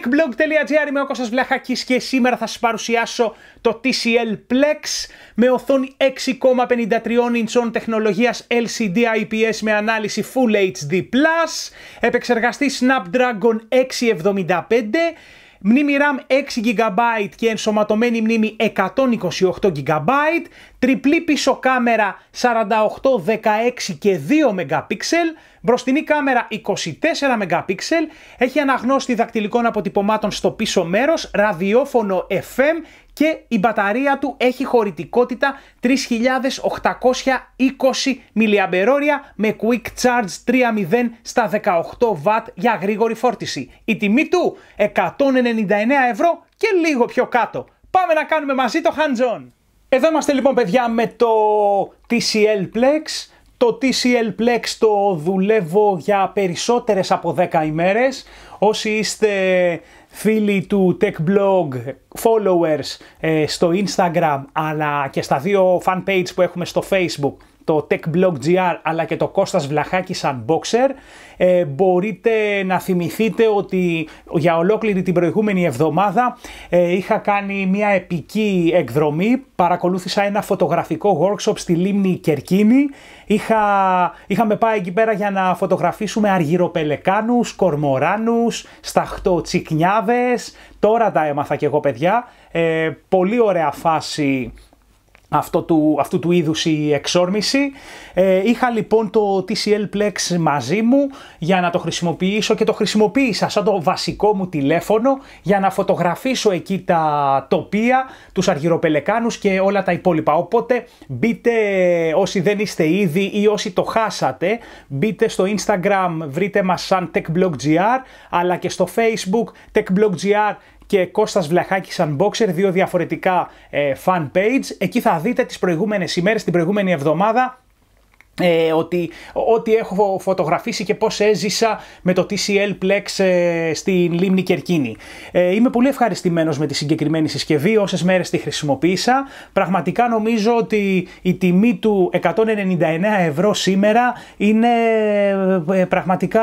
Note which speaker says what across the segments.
Speaker 1: techblog.gr είμαι ο Κώστας Βλαχάκης και σήμερα θα σας παρουσιάσω το TCL Plex με οθόνη 6,53 ιντσών τεχνολογίας LCD IPS με ανάλυση Full HD+, επεξεργαστή Snapdragon 675, μνήμη RAM 6 GB και ενσωματωμένη μνήμη 128 GB, τριπλή πίσω κάμερα 48, 16 και 2 MP, Μπροστινή κάμερα 24 MP, έχει αναγνώστη δακτυλικών αποτυπωμάτων στο πίσω μέρος, ραδιόφωνο FM και η μπαταρία του έχει χωρητικότητα 3820 mAh με Quick Charge 3.0 στα 18W για γρήγορη φόρτιση. Η τιμή του 199 ευρώ και λίγο πιο κάτω. Πάμε να κάνουμε μαζί το hands-on. Εδώ είμαστε λοιπόν παιδιά με το TCL Plex το TCL Plex το δουλεύω για περισσότερες από 10 ημέρες. Όσοι είστε φίλοι του Tech Blog, followers ε, στο Instagram αλλά και στα δύο fanpage που έχουμε στο Facebook το TechBlog.gr αλλά και το Κώστας Βλαχάκης Unboxer. Ε, μπορείτε να θυμηθείτε ότι για ολόκληρη την προηγούμενη εβδομάδα ε, είχα κάνει μια επική εκδρομή, παρακολούθησα ένα φωτογραφικό workshop στη Λίμνη Κερκίνη. Είχα, είχαμε πάει εκεί πέρα για να φωτογραφίσουμε αργυροπελεκάνους, κορμοράνους, σταχτοτσικνιάδες, τώρα τα έμαθα και εγώ παιδιά. Ε, πολύ ωραία φάση αυτό του, αυτού του είδους η εξόρμηση. Ε, είχα λοιπόν το TCL Plex μαζί μου για να το χρησιμοποιήσω και το χρησιμοποίησα σαν το βασικό μου τηλέφωνο για να φωτογραφίσω εκεί τα τοπία, τους αργυροπελεκάνους και όλα τα υπόλοιπα. Οπότε μπείτε όσοι δεν είστε ήδη ή όσοι το χάσατε, μπείτε στο Instagram, βρείτε μας σαν TechBlogGR αλλά και στο Facebook TechBlogGR και Κώστας Βλαχάκης Unboxer, δύο διαφορετικά ε, fan page. Εκεί θα δείτε τις προηγούμενες ημέρες, την προηγούμενη εβδομάδα, ε, ότι ό,τι έχω φωτογραφίσει και πώς έζησα με το TCL Plex ε, στην Λίμνη Κερκίνη. Ε, είμαι πολύ ευχαριστημένος με τη συγκεκριμένη συσκευή, όσες μέρες τη χρησιμοποίησα. Πραγματικά νομίζω ότι η τιμή του 199 ευρώ σήμερα είναι ε, πραγματικά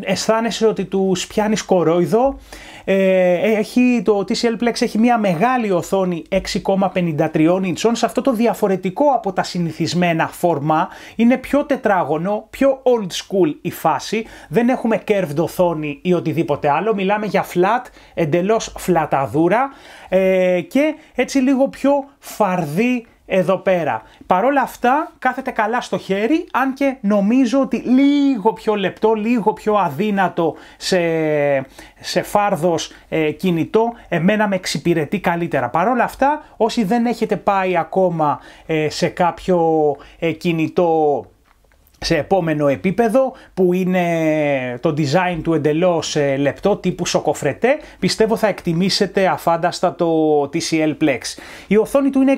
Speaker 1: αισθάνεσαι ότι του πιάνεις κορόιδο. Ε, έχει, το TCL Plex έχει μια μεγάλη οθόνη 6,53 ιντσών. Σε αυτό το διαφορετικό από τα συνηθισμένα φορμά είναι πιο τετράγωνο, πιο old school η φάση. Δεν έχουμε curved οθόνη ή οτιδήποτε άλλο. Μιλάμε για flat, εντελώς φλαταδούρα ε, και έτσι λίγο πιο φαρδί εδώ πέρα. Παρ' αυτά κάθεται καλά στο χέρι, αν και νομίζω ότι λίγο πιο λεπτό, λίγο πιο αδύνατο σε, σε φάρδος ε, κινητό, εμένα με εξυπηρετεί καλύτερα. Παρ' αυτά όσοι δεν έχετε πάει ακόμα ε, σε κάποιο ε, κινητό σε επόμενο επίπεδο που είναι το design του εντελώς ε, λεπτό τύπου σοκοφρετέ πιστεύω θα εκτιμήσετε αφάνταστα το TCL Plex. Η οθόνη του είναι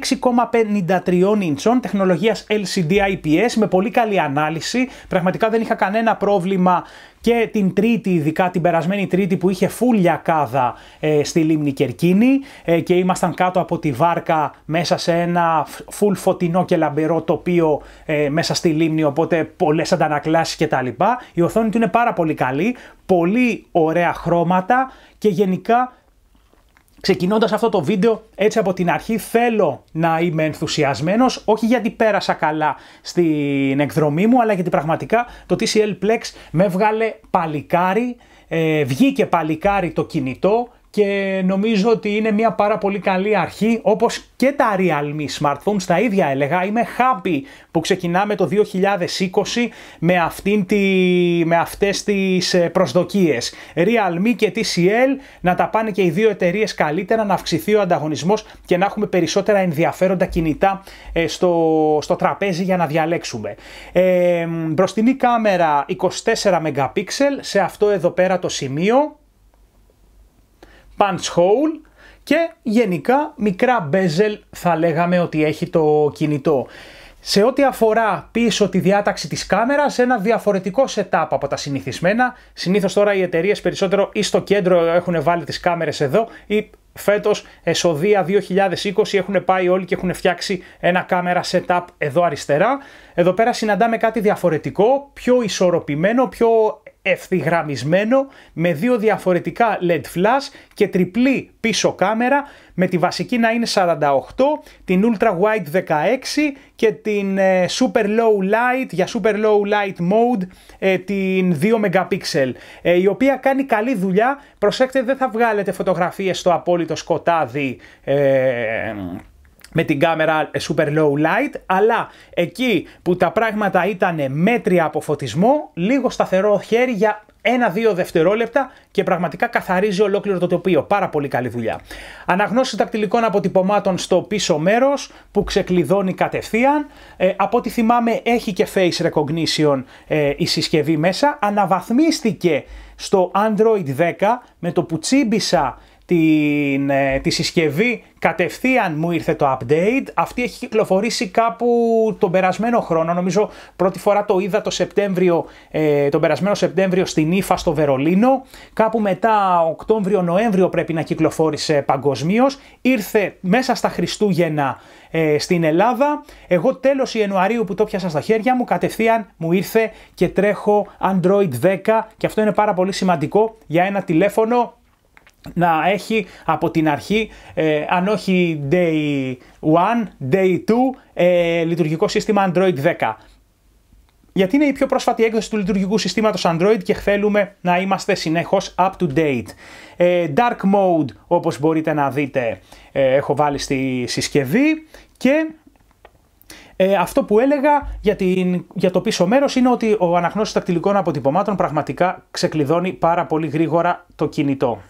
Speaker 1: 6,53 ιντσών τεχνολογίας LCD IPS με πολύ καλή ανάλυση πραγματικά δεν είχα κανένα πρόβλημα και την Τρίτη, ειδικά την περασμένη Τρίτη που είχε φούλια κάδα ε, στη λίμνη Κερκίνη ε, και ήμασταν κάτω από τη βάρκα μέσα σε ένα φουλ φωτεινό και λαμπερό τοπίο ε, μέσα στη λίμνη, οπότε πολλές αντανακλάσεις κτλ. Η οθόνη του είναι πάρα πολύ καλή, πολύ ωραία χρώματα και γενικά Ξεκινώντας αυτό το βίντεο έτσι από την αρχή θέλω να είμαι ενθουσιασμένος όχι γιατί πέρασα καλά στην εκδρομή μου αλλά γιατί πραγματικά το TCL Plex με βγάλε παλικάρι, ε, βγήκε παλικάρι το κινητό και νομίζω ότι είναι μια πάρα πολύ καλή αρχή όπως και τα Realme smartphones τα ίδια έλεγα είμαι happy που ξεκινάμε το 2020 με, αυτήν τη, με αυτές τις ε, προσδοκίες Realme και TCL να τα πάνε και οι δύο εταιρείες καλύτερα να αυξηθεί ο ανταγωνισμός και να έχουμε περισσότερα ενδιαφέροντα κινητά ε, στο, στο τραπέζι για να διαλέξουμε ε, μπροστινή κάμερα 24 MP σε αυτό εδώ πέρα το σημείο punch hole και γενικά μικρά bezel θα λέγαμε ότι έχει το κινητό. Σε ό,τι αφορά πίσω τη διάταξη της κάμερας, ένα διαφορετικό setup από τα συνηθισμένα. Συνήθως τώρα οι εταιρείες περισσότερο ή στο κέντρο έχουν βάλει τις κάμερες εδώ ή φέτος εσοδεία 2020 έχουν πάει όλοι και έχουν φτιάξει ένα κάμερα setup εδώ αριστερά. Εδώ πέρα συναντάμε κάτι διαφορετικό, πιο ισορροπημένο, πιο ευθυγραμμισμένο με δύο διαφορετικά LED flash και τριπλή πίσω κάμερα με τη βασική να είναι 48, την ultra wide 16 και την ε, super low light για super low light mode ε, την 2 MP ε, η οποία κάνει καλή δουλειά, προσέξτε δεν θα βγάλετε φωτογραφίες στο απόλυτο σκοτάδι με την κάμερα super low light, αλλά εκεί που τα πράγματα ήταν μέτρια από φωτισμό, λίγο σταθερό χέρι για ένα-δύο δευτερόλεπτα και πραγματικά καθαρίζει ολόκληρο το τοπίο. Πάρα πολύ καλή δουλειά. Αναγνώση τακτιλικών αποτυπωμάτων στο πίσω μέρος που ξεκλειδώνει κατευθείαν. Ε, από ό,τι θυμάμαι, έχει και face recognition ε, η συσκευή μέσα. Αναβαθμίστηκε στο Android 10 με το που τσίμπησα την, ε, τη συσκευή κατευθείαν μου ήρθε το update. Αυτή έχει κυκλοφορήσει κάπου τον περασμένο χρόνο. Νομίζω πρώτη φορά το είδα το Σεπτέμβριο, ε, τον περασμένο Σεπτέμβριο στην Ήφα στο Βερολίνο. Κάπου μετά Οκτώβριο-Νοέμβριο πρέπει να κυκλοφόρησε παγκοσμίως. Ήρθε μέσα στα Χριστούγεννα ε, στην Ελλάδα. Εγώ τέλος Ιανουαρίου που το πιάσα στα χέρια μου κατευθείαν μου ήρθε και τρέχω Android 10 και αυτό είναι πάρα πολύ σημαντικό για ένα τηλέφωνο να έχει από την αρχή, ε, αν όχι Day 1, Day 2, ε, λειτουργικό σύστημα Android 10. Γιατί είναι η πιο πρόσφατη έκδοση του λειτουργικού συστήματος Android και θέλουμε να είμαστε συνεχώς up to date. Ε, dark mode όπως μπορείτε να δείτε ε, έχω βάλει στη συσκευή και αυτό που έλεγα για, την, για το πίσω μέρος είναι ότι ο αναγνώστης τακτιλικών αποτυπωμάτων πραγματικά ξεκλειδώνει πάρα πολύ γρήγορα το κινητό.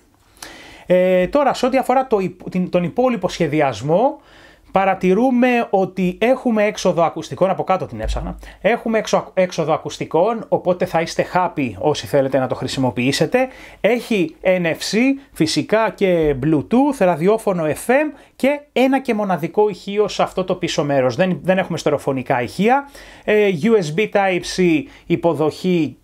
Speaker 1: Ε, τώρα, σε ό,τι αφορά το, τον υπόλοιπο σχεδιασμό, παρατηρούμε ότι έχουμε έξοδο ακουστικών, από κάτω την έψαχνα, έχουμε έξοδο ακουστικών, οπότε θα είστε happy όσοι θέλετε να το χρησιμοποιήσετε. Έχει NFC, φυσικά και Bluetooth, ραδιόφωνο FM και ένα και μοναδικό ηχείο σε αυτό το πίσω μέρος. Δεν, έχουμε στεροφωνικά ηχεία. Ε, USB Type-C υποδοχή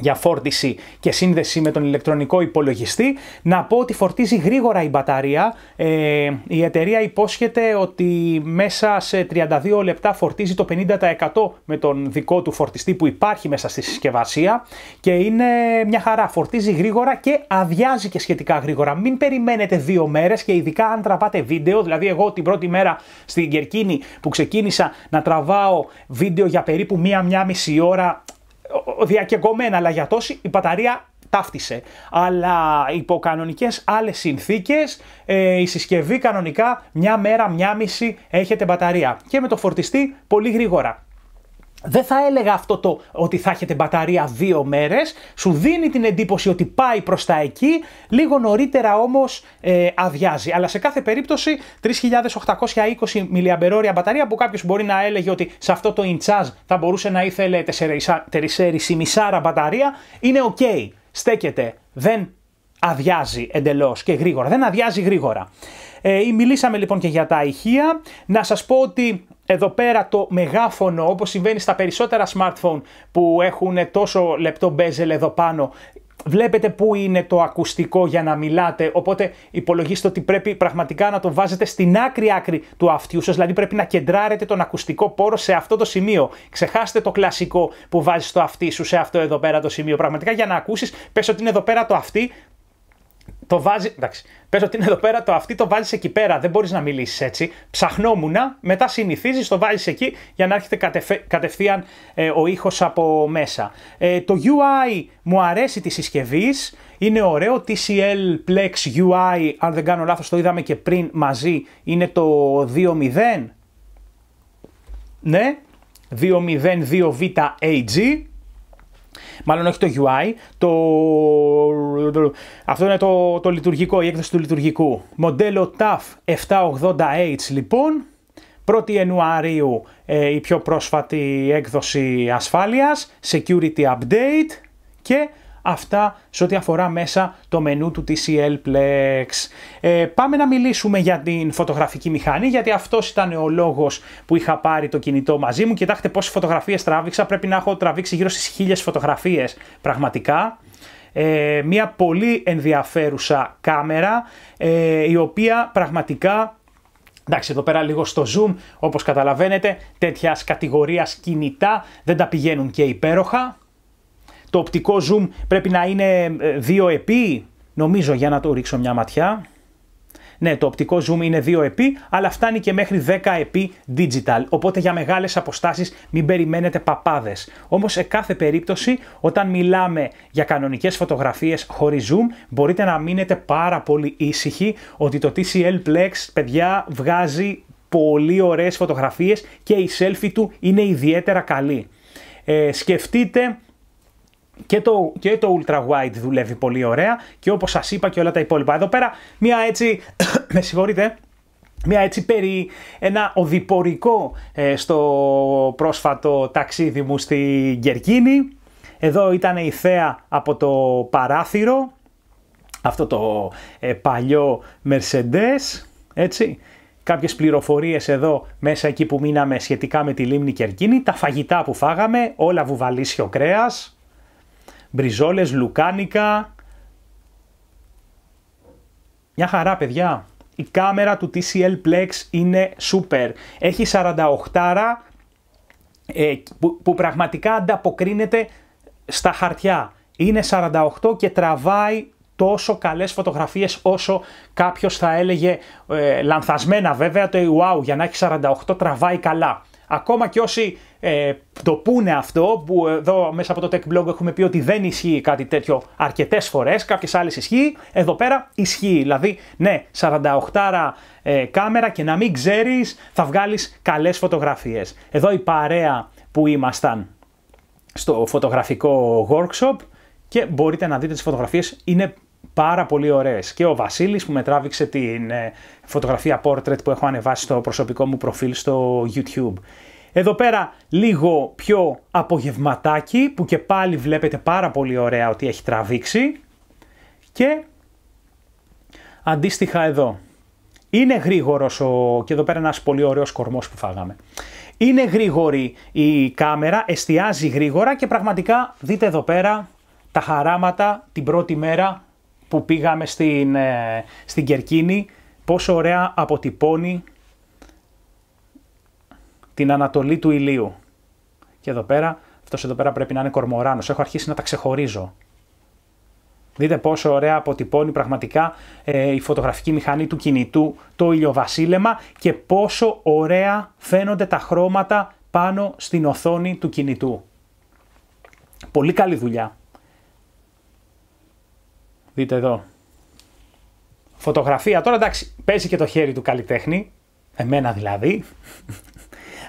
Speaker 1: για φόρτιση και σύνδεση με τον ηλεκτρονικό υπολογιστή. Να πω ότι φορτίζει γρήγορα η μπαταρία. Ε, η εταιρεία υπόσχεται ότι μέσα σε 32 λεπτά φορτίζει το 50% με τον δικό του φορτιστή που υπάρχει μέσα στη συσκευασία και είναι μια χαρά. Φορτίζει γρήγορα και αδειάζει και σχετικά γρήγορα. Μην περιμένετε δύο μέρες και ειδικά αν τραβάτε βίντεο. Δηλαδή εγώ την πρώτη μέρα στην Κερκίνη που ξεκίνησα να τραβάω βίντεο για περίπου μία-μία μισή ώρα διακεκομένα, αλλά για τόση η μπαταρία ταύτισε. Αλλά υπό κανονικές άλλες συνθήκες ε, η συσκευή κανονικά μια μέρα, μια μισή έχετε μπαταρία. Και με το φορτιστή πολύ γρήγορα δεν θα έλεγα αυτό το ότι θα έχετε μπαταρία δύο μέρες, σου δίνει την εντύπωση ότι πάει προς τα εκεί, λίγο νωρίτερα όμως ε, αδειάζει. Αλλά σε κάθε περίπτωση 3820 mAh μπαταρία που κάποιος μπορεί να έλεγε ότι σε αυτό το InCharge θα μπορούσε να ήθελε 4,5 μπαταρία, είναι ok, στέκεται, δεν αδειάζει εντελώς και γρήγορα, δεν αδειάζει γρήγορα. Ε, μιλήσαμε λοιπόν και για τα ηχεία, να σας πω ότι εδώ πέρα το μεγάφωνο όπως συμβαίνει στα περισσότερα smartphone που έχουν τόσο λεπτό bezel εδώ πάνω βλέπετε πού είναι το ακουστικό για να μιλάτε, οπότε υπολογίστε ότι πρέπει πραγματικά να το βάζετε στην άκρη άκρη του αυτιού σας, δηλαδή πρέπει να κεντράρετε τον ακουστικό πόρο σε αυτό το σημείο. Ξεχάστε το κλασικό που βάζεις το αυτί σου σε αυτό εδώ πέρα το σημείο. Πραγματικά για να ακούσεις, πες ότι είναι εδώ πέρα το αυτί, το βάζει. Εντάξει, πες ότι είναι εδώ πέρα, το αυτή το βάζεις εκεί πέρα. Δεν μπορείς να μιλήσεις έτσι. Ψαχνόμουν, μετά συνηθίζεις, το βάζεις εκεί για να έρχεται κατευθείαν ε, ο ήχος από μέσα. Ε, το UI μου αρέσει τη συσκευή. Είναι ωραίο. TCL Plex UI, αν δεν κάνω λάθος, το είδαμε και πριν μαζί. Είναι το 2.0. Ναι, 2.02 VAG Μάλλον όχι το UI, το, αυτό είναι το, το λειτουργικό, η έκδοση του λειτουργικού. Μοντέλο TAF 780H λοιπόν, 1η Ιανουαρίου ε, η πιο πρόσφατη έκδοση ασφάλειας, security update και Αυτά σε ό,τι αφορά μέσα το μενού του TCL Plex. Ε, πάμε να μιλήσουμε για την φωτογραφική μηχανή, γιατί αυτός ήταν ο λόγος που είχα πάρει το κινητό μαζί μου. Κοιτάξτε πόσες φωτογραφίες τράβηξα, πρέπει να έχω τραβήξει γύρω στις χίλιες φωτογραφίες πραγματικά. Ε, μια πολύ ενδιαφέρουσα κάμερα, ε, η οποία πραγματικά Εντάξει, εδώ πέρα λίγο στο zoom, όπως καταλαβαίνετε, τέτοιας κατηγορίας κινητά δεν τα πηγαίνουν και υπέροχα. Το οπτικό zoom πρέπει να είναι 2 ε, επί, νομίζω για να το ρίξω μια ματιά. Ναι, το οπτικό zoom είναι 2 επί, αλλά φτάνει και μέχρι 10 επί digital. Οπότε για μεγάλες αποστάσεις μην περιμένετε παπάδες. Όμως σε κάθε περίπτωση, όταν μιλάμε για κανονικές φωτογραφίες χωρίς zoom, μπορείτε να μείνετε πάρα πολύ ήσυχοι ότι το TCL Plex, παιδιά, βγάζει πολύ ωραίες φωτογραφίες και η selfie του είναι ιδιαίτερα καλή. Ε, σκεφτείτε και το, και το ultra wide δουλεύει πολύ ωραία και όπως σας είπα και όλα τα υπόλοιπα. Εδώ πέρα μια έτσι, με συγχωρείτε, μια έτσι περί ένα οδηπορικό ε, στο πρόσφατο ταξίδι μου στη Κερκίνη. Εδώ ήταν η θέα από το παράθυρο, αυτό το ε, παλιό Mercedes, έτσι. Κάποιες πληροφορίες εδώ μέσα εκεί που μείναμε σχετικά με τη λίμνη Κερκίνη, τα φαγητά που φάγαμε, όλα βουβαλίσιο κρέας, μπριζόλες, λουκάνικα. Μια χαρά παιδιά. Η κάμερα του TCL Plex είναι super. Έχει 48 ε, που, που πραγματικά ανταποκρίνεται στα χαρτιά. Είναι 48 και τραβάει τόσο καλές φωτογραφίες όσο κάποιος θα έλεγε ε, λανθασμένα βέβαια το wow για να έχει 48 τραβάει καλά. Ακόμα και όσοι ε, το πούνε αυτό, που εδώ μέσα από το Tech Blog έχουμε πει ότι δεν ισχύει κάτι τέτοιο αρκετές φορές, κάποιες άλλες ισχύει, εδώ πέρα ισχύει. Δηλαδή, ναι, 48 ε, κάμερα και να μην ξέρεις θα βγάλεις καλές φωτογραφίες. Εδώ η παρέα που ήμασταν στο φωτογραφικό workshop και μπορείτε να δείτε τις φωτογραφίες, είναι πάρα πολύ ωραίες. Και ο Βασίλης που με τράβηξε την ε, φωτογραφία portrait που έχω ανεβάσει στο προσωπικό μου προφίλ στο YouTube. Εδώ πέρα λίγο πιο απογευματάκι που και πάλι βλέπετε πάρα πολύ ωραία ότι έχει τραβήξει και αντίστοιχα εδώ. Είναι γρήγορος ο... και εδώ πέρα ένας πολύ ωραίος κορμός που φάγαμε. Είναι γρήγορη η κάμερα, εστιάζει γρήγορα και πραγματικά δείτε εδώ πέρα τα χαράματα την πρώτη μέρα που πήγαμε στην, ε, στην Κερκίνη, πόσο ωραία αποτυπώνει την ανατολή του ηλίου. Και εδώ πέρα, αυτός εδώ πέρα πρέπει να είναι κορμοράνος. Έχω αρχίσει να τα ξεχωρίζω. Δείτε πόσο ωραία αποτυπώνει πραγματικά ε, η φωτογραφική μηχανή του κινητού το ηλιοβασίλεμα και πόσο ωραία φαίνονται τα χρώματα πάνω στην οθόνη του κινητού. Πολύ καλή δουλειά. Δείτε εδώ. Φωτογραφία. Τώρα εντάξει, παίζει και το χέρι του καλλιτέχνη. Εμένα δηλαδή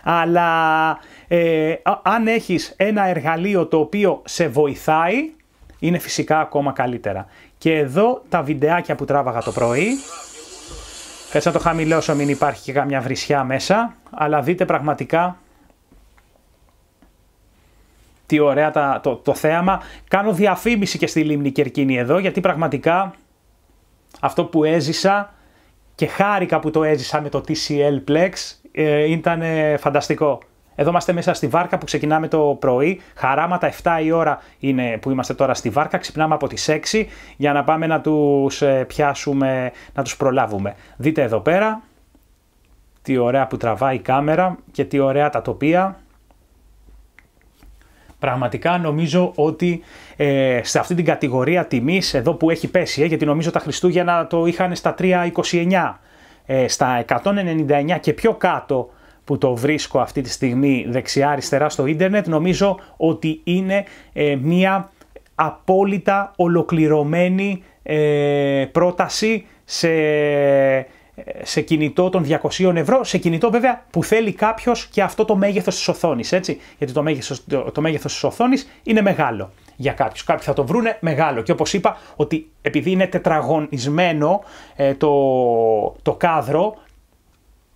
Speaker 1: αλλά ε, αν έχεις ένα εργαλείο το οποίο σε βοηθάει, είναι φυσικά ακόμα καλύτερα. Και εδώ τα βιντεάκια που τράβαγα το πρωί, Θες να το χαμηλώσω μην υπάρχει και καμιά βρισιά μέσα, αλλά δείτε πραγματικά τι ωραία τα, το, το θέαμα. Κάνω διαφήμιση και στη Λίμνη Κερκίνη εδώ, γιατί πραγματικά αυτό που έζησα και χάρηκα που το έζησα με το TCL Plex, ε, ήταν φανταστικό. Εδώ είμαστε μέσα στη βάρκα που ξεκινάμε το πρωί. Χαράματα 7 η ώρα είναι που είμαστε τώρα στη βάρκα. Ξυπνάμε από τις 6 για να πάμε να τους ε, πιάσουμε, να τους προλάβουμε. Δείτε εδώ πέρα τι ωραία που τραβάει η κάμερα και τι ωραία τα τοπία. Πραγματικά νομίζω ότι ε, σε αυτή την κατηγορία τιμής εδώ που έχει πέσει, ε, γιατί νομίζω τα Χριστούγεννα το είχαν στα 3,29 ε, στα 199 και πιο κάτω που το βρίσκω αυτή τη στιγμή δεξιά-αριστερά στο ίντερνετ, νομίζω ότι είναι ε, μία απόλυτα ολοκληρωμένη ε, πρόταση σε, σε κινητό των 200 ευρώ, σε κινητό βέβαια που θέλει κάποιος και αυτό το μέγεθος της οθόνης, έτσι, γιατί το μέγεθος, το, το μέγεθος της οθόνης είναι μεγάλο για κάποιους. Κάποιοι θα το βρούνε μεγάλο. Και όπως είπα, ότι επειδή είναι τετραγωνισμένο ε, το, το κάδρο,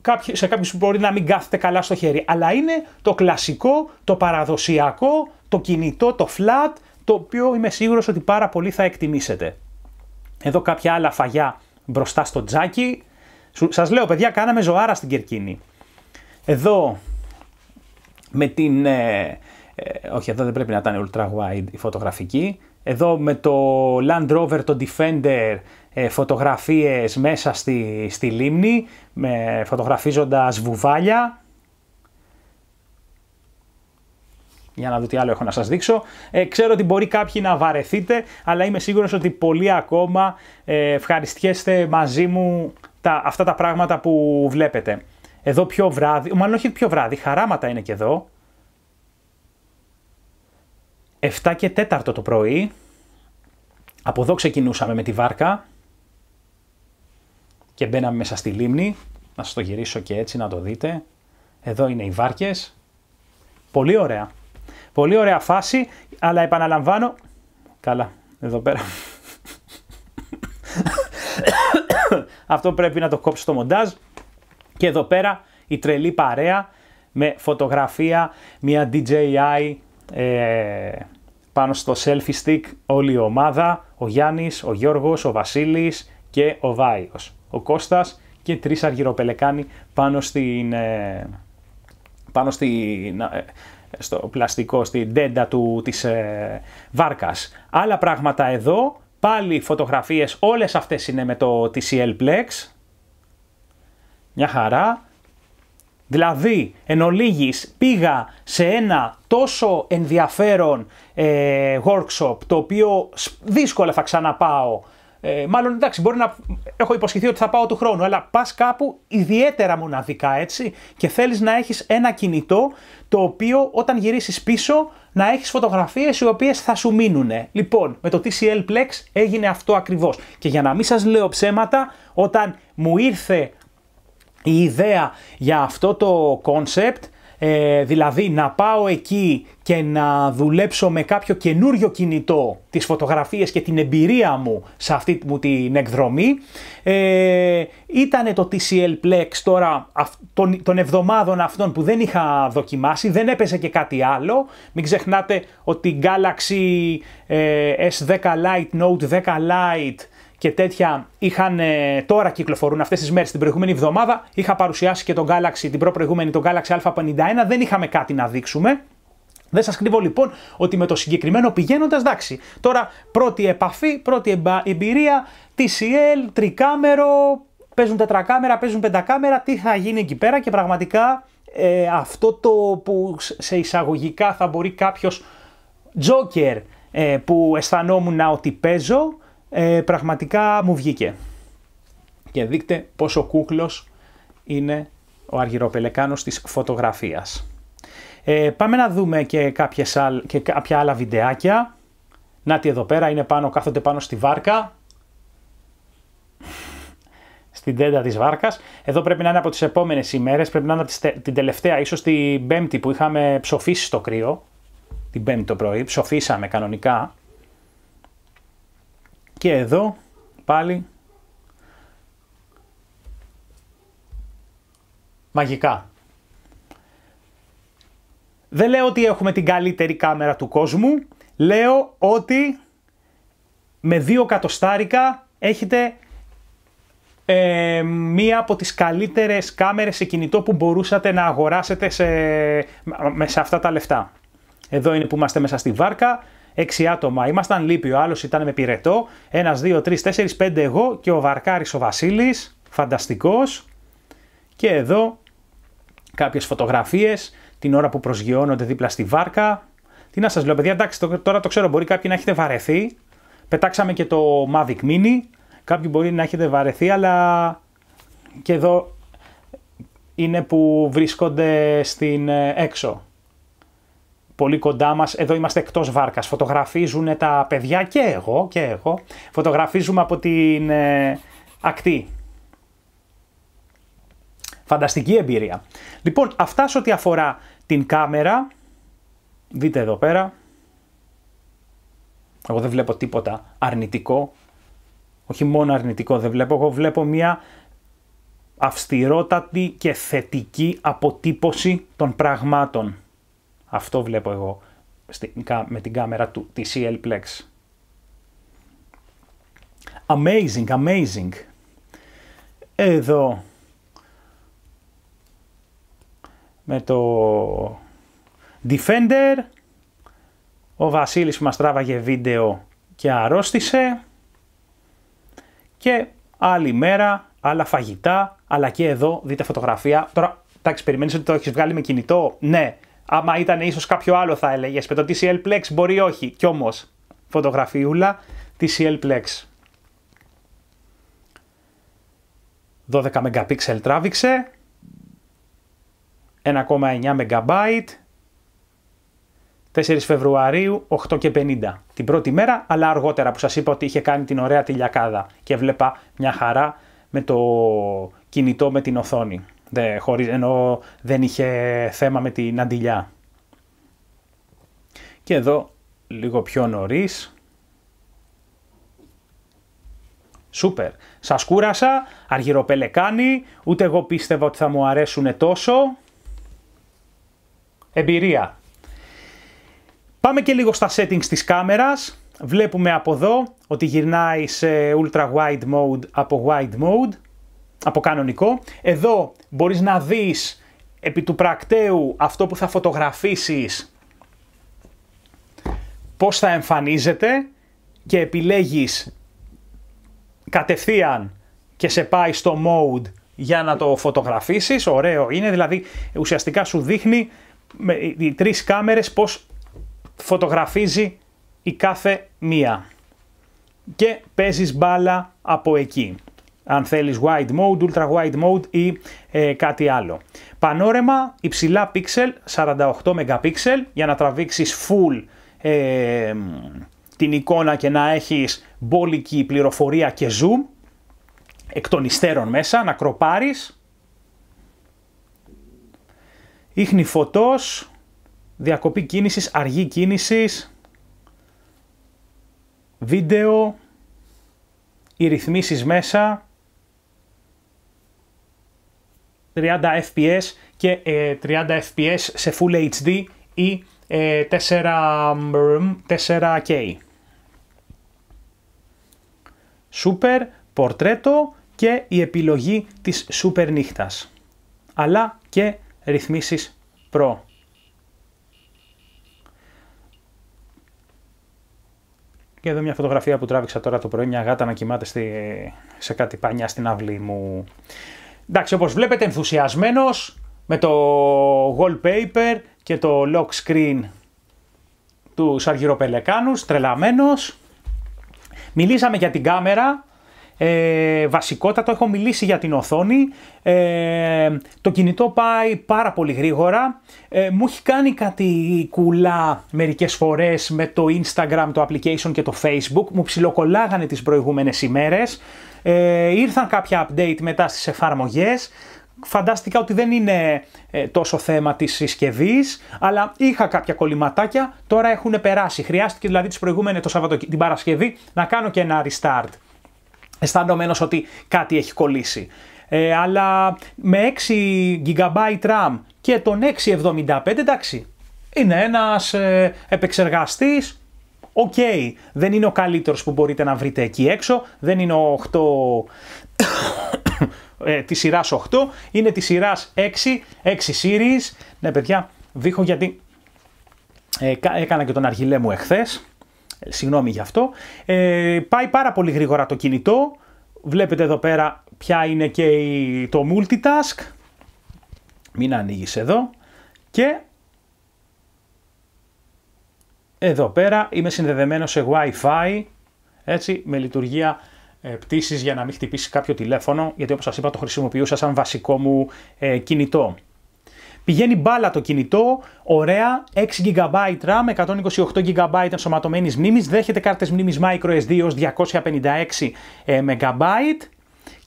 Speaker 1: κάποιοι, σε κάποιους μπορεί να μην κάθεται καλά στο χέρι. Αλλά είναι το κλασικό, το παραδοσιακό, το κινητό, το flat, το οποίο είμαι σίγουρος ότι πάρα πολύ θα εκτιμήσετε. Εδώ κάποια άλλα φαγιά μπροστά στο τζάκι. Σας λέω παιδιά κάναμε ζωάρα στην Κερκίνη. Εδώ με την ε, ε, όχι εδώ δεν πρέπει να ήταν ultra wide η φωτογραφική. Εδώ με το Land Rover, το Defender, ε, φωτογραφίες μέσα στη, στη λίμνη, με, φωτογραφίζοντας βουβάλια. Για να δω τι άλλο έχω να σας δείξω. Ε, ξέρω ότι μπορεί κάποιοι να βαρεθείτε, αλλά είμαι σίγουρος ότι πολλοί ακόμα ε, ευχαριστιέστε μαζί μου τα, αυτά τα πράγματα που βλέπετε. Εδώ πιο βράδυ, μάλλον όχι πιο βράδυ, χαράματα είναι και εδώ. 7 και 4 το πρωί. Από εδώ ξεκινούσαμε με τη βάρκα και μπαίναμε μέσα στη λίμνη. Να σας το γυρίσω και έτσι να το δείτε. Εδώ είναι οι βάρκες. Πολύ ωραία. Πολύ ωραία φάση, αλλά επαναλαμβάνω... Καλά, εδώ πέρα. Αυτό πρέπει να το κόψω στο μοντάζ. Και εδώ πέρα η τρελή παρέα με φωτογραφία, μια DJI ε, πάνω στο selfie stick όλη η ομάδα, ο Γιάννης, ο Γιώργος, ο Βασίλης και ο Βάιος. Ο Κώστας και τρεις αργυροπελεκάνοι πάνω στην... Ε, πάνω ε, στο πλαστικό, στην τέντα του, της βάρκας. Άλλα πράγματα εδώ, πάλι φωτογραφίες, όλες αυτές είναι με το TCL Plex. Μια χαρά. Δηλαδή, εν ολίγης, πήγα σε ένα τόσο ενδιαφέρον ε, workshop, το οποίο δύσκολα θα ξαναπάω. Ε, μάλλον εντάξει, μπορεί να έχω υποσχεθεί ότι θα πάω του χρόνου, αλλά πας κάπου ιδιαίτερα μοναδικά έτσι και θέλεις να έχεις ένα κινητό το οποίο όταν γυρίσεις πίσω να έχεις φωτογραφίες οι οποίες θα σου μείνουν. Λοιπόν, με το TCL Plex έγινε αυτό ακριβώς. Και για να μην σας λέω ψέματα, όταν μου ήρθε η ιδέα για αυτό το concept ε, δηλαδή να πάω εκεί και να δουλέψω με κάποιο καινούριο κινητό τις φωτογραφίες και την εμπειρία μου σε αυτή μου την εκδρομή. Ε, το TCL Plex τώρα των, των εβδομάδων αυτών που δεν είχα δοκιμάσει, δεν έπαιζε και κάτι άλλο. Μην ξεχνάτε ότι Galaxy ε, S10 Lite, Note 10 Lite και τέτοια είχαν ε, τώρα κυκλοφορούν αυτές τις μέρες την προηγούμενη εβδομάδα. Είχα παρουσιάσει και τον Galaxy, την προπροηγούμενη, τον Galaxy a 51 δεν είχαμε κάτι να δείξουμε. Δεν σας κρύβω λοιπόν ότι με το συγκεκριμένο πηγαίνοντας, εντάξει, τώρα πρώτη επαφή, πρώτη εμπειρία, TCL, τρικάμερο, παίζουν τετρακάμερα, παίζουν πεντακάμερα, τι θα γίνει εκεί πέρα και πραγματικά ε, αυτό το που σε εισαγωγικά θα μπορεί κάποιος τζόκερ ε, που αισθανόμουν ότι παίζω ε, πραγματικά μου βγήκε. Και δείτε πόσο κούκλος είναι ο αργυροπελεκάνος της φωτογραφίας. Ε, πάμε να δούμε και, κάποιες και κάποια άλλα βιντεάκια. Να τι εδώ πέρα, είναι πάνω, κάθονται πάνω στη βάρκα. Στην τέντα της βάρκας. Εδώ πρέπει να είναι από τις επόμενες ημέρες, πρέπει να είναι την τελευταία, ίσως την πέμπτη που είχαμε ψοφήσει στο κρύο. Την πέμπτη το πρωί, ψοφήσαμε κανονικά και εδώ πάλι μαγικά. Δεν λέω ότι έχουμε την καλύτερη κάμερα του κόσμου, λέω ότι με δύο κατοστάρικα έχετε ε, μία από τις καλύτερες κάμερες σε κινητό που μπορούσατε να αγοράσετε σε, με, αυτά τα λεφτά. Εδώ είναι που είμαστε μέσα στη βάρκα, Έξι άτομα ήμασταν, Λύπιο, ο άλλος, ήταν με πυρετό. Ένας, δύο, 3, 4, πέντε εγώ και ο Βαρκάρης ο Βασίλης. Φανταστικός. Και εδώ κάποιες φωτογραφίες την ώρα που προσγειώνονται δίπλα στη βάρκα. Τι να σας λέω, παιδιά, εντάξει, τώρα το ξέρω, μπορεί κάποιοι να έχετε βαρεθεί. Πετάξαμε και το Mavic Mini. Κάποιοι μπορεί να έχετε βαρεθεί, αλλά και εδώ είναι που βρίσκονται στην ε, έξω πολύ κοντά μας. Εδώ είμαστε εκτός βάρκας. Φωτογραφίζουν τα παιδιά και εγώ και εγώ. Φωτογραφίζουμε από την ε, ακτή. Φανταστική εμπειρία. Λοιπόν, αυτά σε ό,τι αφορά την κάμερα. Δείτε εδώ πέρα. Εγώ δεν βλέπω τίποτα αρνητικό. Όχι μόνο αρνητικό δεν βλέπω. Εγώ βλέπω μια αυστηρότατη και θετική αποτύπωση των πραγμάτων. Αυτό βλέπω εγώ με την κάμερα του TCL Plex. Amazing, amazing. Εδώ με το Defender ο Βασίλης που μας τράβαγε βίντεο και αρρώστησε και άλλη μέρα, άλλα φαγητά, αλλά και εδώ δείτε φωτογραφία. Τώρα, εντάξει, περιμένεις ότι το έχεις βγάλει με κινητό, ναι, Άμα ήταν ίσως κάποιο άλλο, θα έλεγες με το TCL Plex, μπορεί όχι. Κι όμως, φωτογραφιούλα TCL Plex. 12 MP τράβηξε. 1,9 MB. 4 Φεβρουαρίου 8 και 50. Την πρώτη μέρα, αλλά αργότερα που σας είπα ότι είχε κάνει την ωραία τηλιακάδα και βλέπα μια χαρά με το κινητό με την οθόνη. Δε, ενώ δεν είχε θέμα με την αντιλιά. Και εδώ λίγο πιο νωρίς. Σούπερ. Σας κούρασα, αργυροπελεκάνη, ούτε εγώ πίστευα ότι θα μου αρέσουν τόσο. Εμπειρία. Πάμε και λίγο στα settings της κάμερας. Βλέπουμε από εδώ ότι γυρνάει σε ultra wide mode από wide mode από κανονικό. Εδώ μπορείς να δεις επί του πρακτέου αυτό που θα φωτογραφίσεις πώς θα εμφανίζεται και επιλέγεις κατευθείαν και σε πάει στο mode για να το φωτογραφίσεις, ωραίο είναι, δηλαδή ουσιαστικά σου δείχνει με οι τρεις κάμερες πώς φωτογραφίζει η κάθε μία και παίζεις μπάλα από εκεί αν θέλεις wide mode, ultra wide mode ή ε, κάτι άλλο. Πανόρεμα υψηλά pixel, 48 megapixel για να τραβήξεις full ε, την εικόνα και να έχεις μπόλικη πληροφορία και zoom εκ των υστέρων μέσα, να κροπάρεις. Ήχνη φωτός, διακοπή κίνησης, αργή κίνησης, βίντεο, οι μέσα, 30 fps και 30 ε, fps σε Full HD ή 4, ε, k Super, πορτρέτο και η επιλογή της Super νύχτας. Αλλά και ρυθμίσεις Pro. Και εδώ μια φωτογραφία που τράβηξα τώρα το πρωί, μια γάτα να κοιμάται στη, σε κάτι πανιά στην αυλή μου. Εντάξει, όπως βλέπετε ενθουσιασμένος με το wallpaper και το lock screen τους Σαργυροπελεκάνους, τρελαμένος. Μιλήσαμε για την κάμερα, ε, βασικότατο έχω μιλήσει για την οθόνη, ε, το κινητό πάει πάρα πολύ γρήγορα, ε, μου έχει κάνει κάτι κουλά μερικές φορές με το Instagram, το application και το Facebook, μου ψιλοκολάγανε τις προηγούμενες ημέρες, ε, ήρθαν κάποια update μετά στις εφαρμογές, φαντάστηκα ότι δεν είναι ε, τόσο θέμα της συσκευής, αλλά είχα κάποια κολληματάκια, τώρα έχουν περάσει. Χρειάστηκε δηλαδή τις προηγούμενες, το Σάββατο την Παρασκευή να κάνω και ένα restart. Αισθανόμενος ότι κάτι έχει κολλήσει. Ε, αλλά με 6 GB RAM και τον 675, εντάξει, είναι ένας ε, επεξεργαστής Οκ, δεν είναι ο καλύτερος που μπορείτε να βρείτε εκεί έξω, δεν είναι ο 8 ε, τη σειράς 8, είναι τη σειράς 6, 6 series. Ναι, παιδιά, δείχνω γιατί ε, έκανα και τον αργυλέ μου εχθές. Ε, συγγνώμη γι' αυτό. Ε, πάει πάρα πολύ γρήγορα το κινητό. Βλέπετε εδώ πέρα ποια είναι και η, το multitask. Μην ανοίγεις εδώ. Και εδώ πέρα είμαι συνδεδεμένος σε Wi-Fi, έτσι, με λειτουργία ε, πτήσης για να μην χτυπήσει κάποιο τηλέφωνο, γιατί όπως σας είπα το χρησιμοποιούσα σαν βασικό μου ε, κινητό. Πηγαίνει μπάλα το κινητό, ωραία, 6 GB RAM, 128 GB ενσωματωμένης μνήμης, δέχεται κάρτες μνήμης microSD ως 256 MB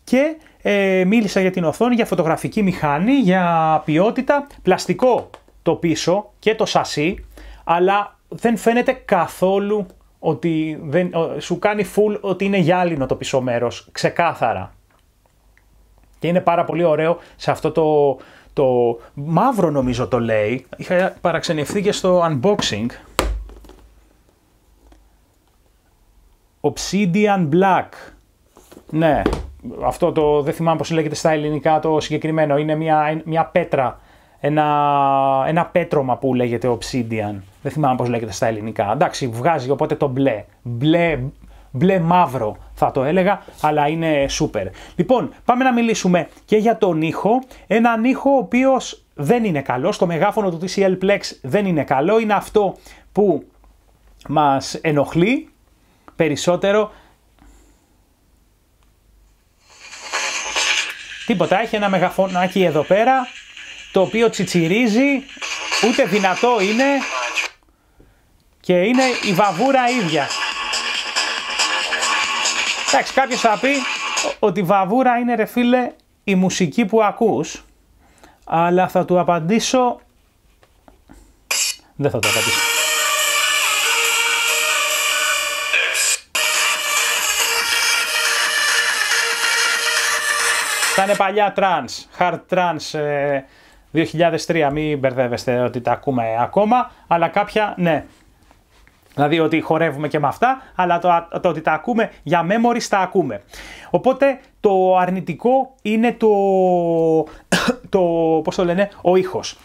Speaker 1: και ε, μίλησα για την οθόνη, για φωτογραφική μηχανή, για ποιότητα, πλαστικό το πίσω και το σασί, αλλά δεν φαίνεται καθόλου ότι δεν, σου κάνει full ότι είναι γυάλινο το πίσω μέρος, ξεκάθαρα. Και είναι πάρα πολύ ωραίο σε αυτό το, το μαύρο νομίζω το λέει. Είχα παραξενευθεί και στο unboxing. Obsidian Black. Ναι, αυτό το δεν θυμάμαι πώς λέγεται στα ελληνικά το συγκεκριμένο. Είναι μια, μια πέτρα ένα, ένα πέτρωμα που λέγεται Obsidian. Δεν θυμάμαι πώς λέγεται στα ελληνικά. Εντάξει, βγάζει οπότε το μπλε. Μπλε, μπλε μαύρο θα το έλεγα, αλλά είναι σούπερ. Λοιπόν, πάμε να μιλήσουμε και για τον ήχο. Έναν ήχο ο οποίος δεν είναι καλό. Το μεγάφωνο του TCL Plex δεν είναι καλό. Είναι αυτό που μας ενοχλεί περισσότερο. Τίποτα, έχει ένα μεγαφωνάκι εδώ πέρα το οποίο τσιτσιρίζει, ούτε δυνατό είναι και είναι η βαβούρα ίδια. Εντάξει, κάποιος θα πει ότι βαβούρα είναι ρε φίλε η μουσική που ακούς, αλλά θα του απαντήσω... Δεν θα το απαντήσω. Θα είναι παλιά τρανς, hard τράνς. ε, 2003, μην μπερδεύεστε ότι τα ακούμε ακόμα, αλλά κάποια ναι. Δηλαδή ότι χορεύουμε και με αυτά, αλλά το, το ότι τα ακούμε για memories τα ακούμε. Οπότε το αρνητικό είναι το, το πώς το λένε, ο ήχος.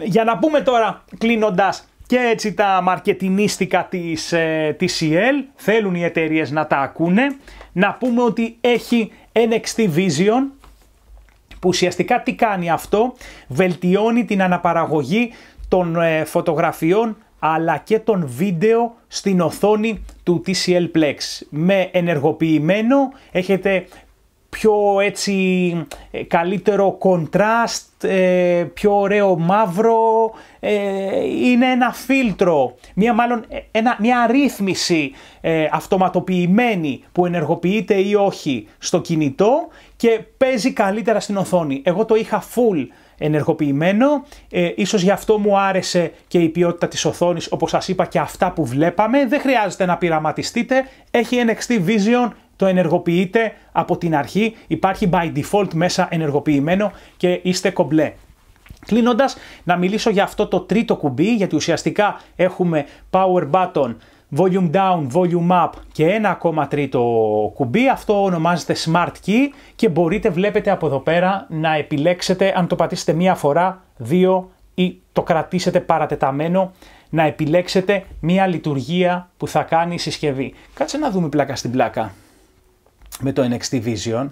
Speaker 1: Για να πούμε τώρα κλείνοντας και έτσι τα μαρκετινίστικα της TCL, ε, θέλουν οι εταιρείες να τα ακούνε. Να πούμε ότι έχει NXT Vision, που ουσιαστικά τι κάνει αυτό, βελτιώνει την αναπαραγωγή των ε, φωτογραφιών αλλά και των βίντεο στην οθόνη του TCL Plex. Με ενεργοποιημένο έχετε πιο έτσι ε, καλύτερο κοντράστ, ε, πιο ωραίο μαύρο, ε, είναι ένα φίλτρο, μια, μάλλον, ένα, μια αρρύθμιση αυτοματοποιημένη που ενεργοποιείται ή όχι στο κινητό και παίζει καλύτερα στην οθόνη. Εγώ το είχα full ενεργοποιημένο. Ε, ίσως γι' αυτό μου άρεσε και η ποιότητα της οθόνης, όπως σας είπα και αυτά που βλέπαμε. Δεν χρειάζεται να πειραματιστείτε. Έχει NXT Vision το ενεργοποιείτε από την αρχή, υπάρχει by default μέσα ενεργοποιημένο και είστε κομπλέ. Κλείνοντας, να μιλήσω για αυτό το τρίτο κουμπί, γιατί ουσιαστικά έχουμε power button, volume down, volume up και ένα ακόμα τρίτο κουμπί. Αυτό ονομάζεται smart key και μπορείτε, βλέπετε από εδώ πέρα, να επιλέξετε αν το πατήσετε μία φορά, δύο ή το κρατήσετε παρατεταμένο να επιλέξετε μία λειτουργία που θα κάνει η συσκευή. Κάτσε να δούμε πλάκα στην πλάκα με το NXT Vision,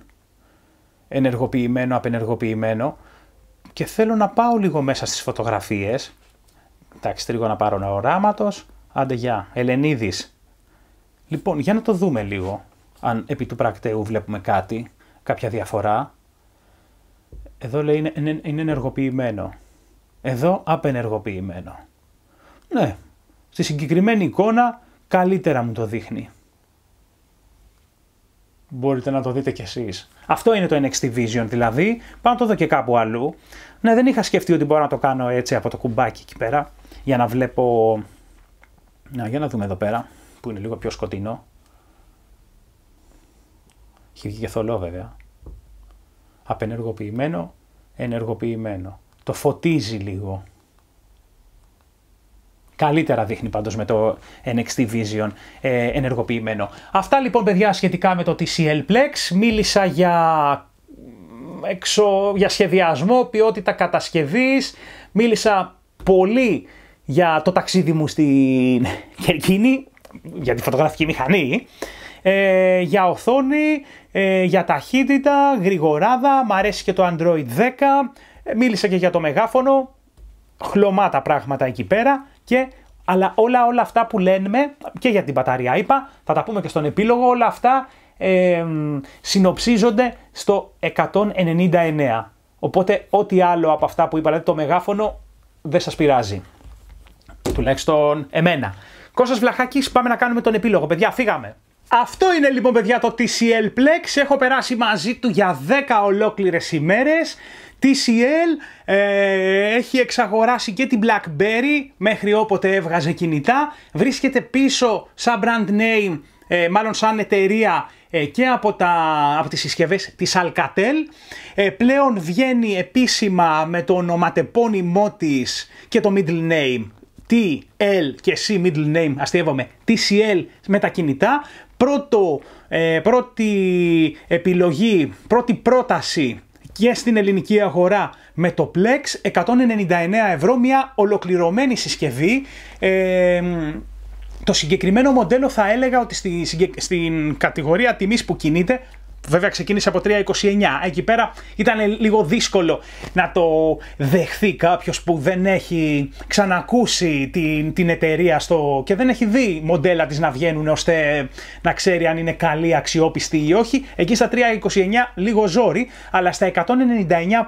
Speaker 1: ενεργοποιημένο, απενεργοποιημένο και θέλω να πάω λίγο μέσα στις φωτογραφίες. Εντάξει, τρίγω να πάρω ένα οράματος. Άντε, γεια, Ελενίδης. Λοιπόν, για να το δούμε λίγο, αν επί του πρακτέου βλέπουμε κάτι, κάποια διαφορά. Εδώ λέει είναι, είναι ενεργοποιημένο. Εδώ απενεργοποιημένο. Ναι, στη συγκεκριμένη εικόνα καλύτερα μου το δείχνει μπορείτε να το δείτε κι εσείς. Αυτό είναι το NXT Vision δηλαδή, πάω να το δω και κάπου αλλού. Ναι, δεν είχα σκεφτεί ότι μπορώ να το κάνω έτσι από το κουμπάκι εκεί πέρα, για να βλέπω... Να, για να δούμε εδώ πέρα, που είναι λίγο πιο σκοτεινό. Έχει βγει και θολό βέβαια. Απενεργοποιημένο, ενεργοποιημένο. Το φωτίζει λίγο. Καλύτερα δείχνει πάντως με το NXT Vision ε, ενεργοποιημένο. Αυτά λοιπόν παιδιά σχετικά με το TCL Plex. Μίλησα για, εξο... για σχεδιασμό, ποιότητα κατασκευής. Μίλησα πολύ για το ταξίδι μου στην Κερκίνη, για τη φωτογραφική μηχανή. Ε, για οθόνη, ε, για ταχύτητα, γρηγοράδα, μ' αρέσει και το Android 10, ε, μίλησα και για το μεγάφωνο, χλωμάτα πράγματα εκεί πέρα και αλλά όλα, όλα αυτά που λέμε και για την μπαταρία είπα, θα τα πούμε και στον επίλογο, όλα αυτά συνοψίζονται στο 199. Οπότε ό,τι άλλο από αυτά που είπα, δηλαδή το μεγάφωνο δεν σας πειράζει. Τουλάχιστον εμένα. Κώστας Βλαχάκης, πάμε να κάνουμε τον επίλογο. Παιδιά, φύγαμε. Αυτό είναι λοιπόν παιδιά το TCL Plex, έχω περάσει μαζί του για 10 ολόκληρες ημέρες. TCL ε, έχει εξαγοράσει και την BlackBerry μέχρι όποτε έβγαζε κινητά. Βρίσκεται πίσω σαν brand name, ε, μάλλον σαν εταιρεία ε, και από, τα, από τις συσκευές της Alcatel. Ε, πλέον βγαίνει επίσημα με το ονοματεπώνυμό της και το middle name TL και C middle name, αστείευομαι, TCL με τα κινητά. Πρώτο, πρώτη επιλογή, πρώτη πρόταση και στην ελληνική αγορά με το Plex 199 ευρώ μια ολοκληρωμένη συσκευή ε, το συγκεκριμένο μοντέλο θα έλεγα ότι στη, στην κατηγορία τιμής που κινείται Βέβαια ξεκίνησε από 3.29. Εκεί πέρα ήταν λίγο δύσκολο να το δεχθεί κάποιος που δεν έχει ξανακούσει την, την εταιρεία στο... και δεν έχει δει μοντέλα της να βγαίνουν ώστε να ξέρει αν είναι καλή, αξιόπιστη ή όχι. Εκεί στα 3.29 λίγο ζόρι, αλλά στα 199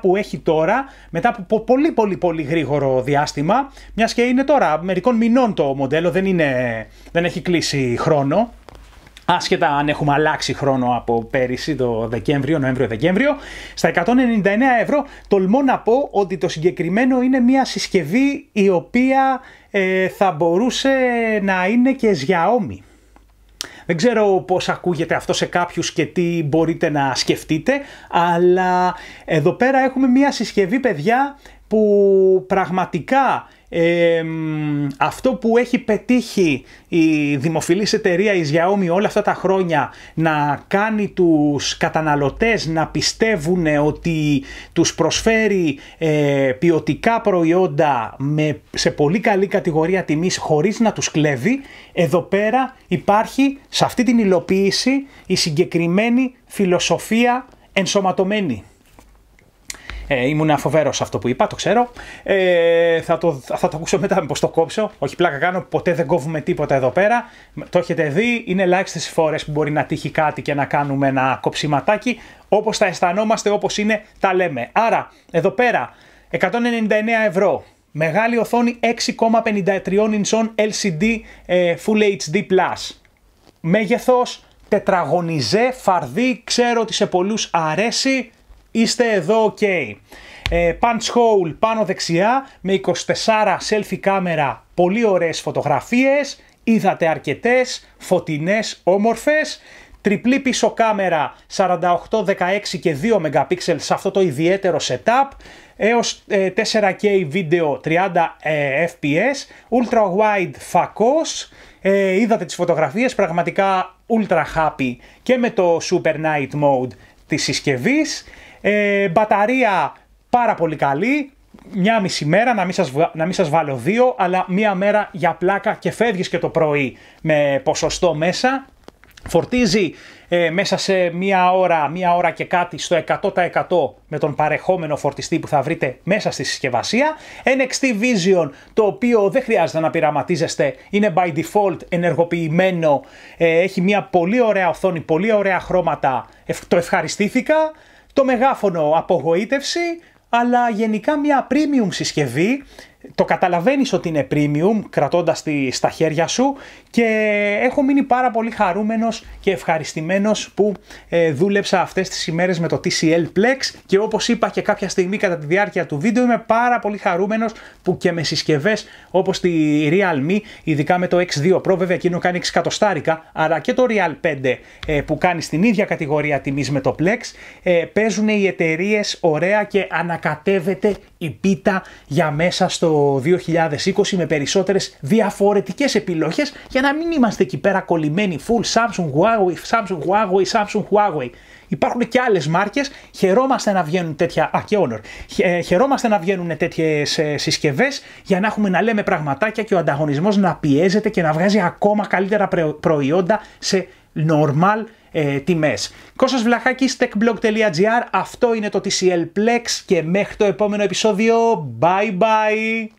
Speaker 1: που έχει τώρα, μετά από πολύ πολύ πολύ γρήγορο διάστημα, μιας και είναι τώρα μερικών μηνών το μοντέλο, δεν, είναι, δεν έχει κλείσει χρόνο, άσχετα αν έχουμε αλλάξει χρόνο από πέρυσι, το Δεκέμβριο, Νοέμβριο-Δεκέμβριο. Στα 199 ευρώ τολμώ να πω ότι το συγκεκριμένο είναι μια συσκευή η οποία ε, θα μπορούσε να είναι και Xiaomi. Δεν ξέρω πώς ακούγεται αυτό σε κάποιους και τι μπορείτε να σκεφτείτε, αλλά εδώ πέρα έχουμε μια συσκευή παιδιά που πραγματικά αυτό που έχει πετύχει η δημοφιλής εταιρεία η Xiaomi όλα αυτά τα χρόνια να κάνει τους καταναλωτές να πιστεύουν ότι τους προσφέρει ε, ποιοτικά προϊόντα με, σε πολύ καλή κατηγορία τιμής χωρίς να τους κλέβει εδώ πέρα υπάρχει σε αυτή την υλοποίηση η συγκεκριμένη φιλοσοφία ενσωματωμένη. Ε, ήμουν φοβερός αυτό που είπα, το ξέρω. Ε, θα, το, θα το ακούσω μετά πω το κόψω. Όχι πλάκα κάνω, ποτέ δεν κόβουμε τίποτα εδώ πέρα. Το έχετε δει, είναι ελάχιστες φορές που μπορεί να τύχει κάτι και να κάνουμε ένα κοψιματάκι. Όπως τα αισθανόμαστε, όπως είναι, τα λέμε. Άρα, εδώ πέρα, 199 ευρώ. Μεγάλη οθόνη 6,53 inch LCD Full HD+. Μέγεθος τετραγωνιζέ, φαρδί, ξέρω ότι σε πολλούς αρέσει, Είστε εδώ, ok. Ε, punch hole πάνω δεξιά με 24 selfie κάμερα, πολύ ωραίες φωτογραφίες, είδατε αρκετές, φωτεινές, όμορφες. Τριπλή πίσω κάμερα 48, 16 και 2 MP σε αυτό το ιδιαίτερο setup έως 4K ε, βίντεο 30 ε, fps, ultra wide φακός, ε, είδατε τις φωτογραφίες πραγματικά ultra happy και με το super night mode της συσκευής ε, μπαταρία πάρα πολύ καλή, μια μισή μέρα, να μην, σας, να μην βάλω δύο, αλλά μια μέρα για πλάκα και φεύγεις και το πρωί με ποσοστό μέσα. Φορτίζει ε, μέσα σε μία ώρα, μία ώρα και κάτι στο 100% με τον παρεχόμενο φορτιστή που θα βρείτε μέσα στη συσκευασία. NXT Vision, το οποίο δεν χρειάζεται να πειραματίζεστε, είναι by default ενεργοποιημένο, ε, έχει μία πολύ ωραία οθόνη, πολύ ωραία χρώματα, το ευχαριστήθηκα. Το μεγάφωνο απογοήτευση, αλλά γενικά μια premium συσκευή το καταλαβαίνεις ότι είναι premium κρατώντας τη στα χέρια σου και έχω μείνει πάρα πολύ χαρούμενος και ευχαριστημένος που ε, δούλεψα αυτές τις ημέρες με το TCL Plex και όπως είπα και κάποια στιγμή κατά τη διάρκεια του βίντεο είμαι πάρα πολύ χαρούμενος που και με συσκευές όπως τη Realme ειδικά με το X2 Pro βέβαια εκείνο κάνει 6 κατοστάρικα αλλά και το Real 5 ε, που κάνει στην ίδια κατηγορία τιμής με το Plex ε, παίζουν οι εταιρείες ωραία και ανακατεύεται η πίτα για μέσα στο το 2020 με περισσότερες διαφορετικές επιλογές για να μην είμαστε εκεί πέρα κολλημένοι full Samsung, Huawei, Samsung, Huawei, Samsung, Huawei. Υπάρχουν και άλλες μάρκες, χαιρόμαστε να βγαίνουν τέτοια, α και Honor, ε, χαιρόμαστε να βγαίνουν τέτοιες ε, συσκευές για να έχουμε να λέμε πραγματάκια και ο ανταγωνισμός να πιέζεται και να βγάζει ακόμα καλύτερα προϊόντα σε normal ε, τιμές. Κώστας Βλαχάκης, techblog.gr, αυτό είναι το TCL Plex και μέχρι το επόμενο επεισόδιο, bye bye!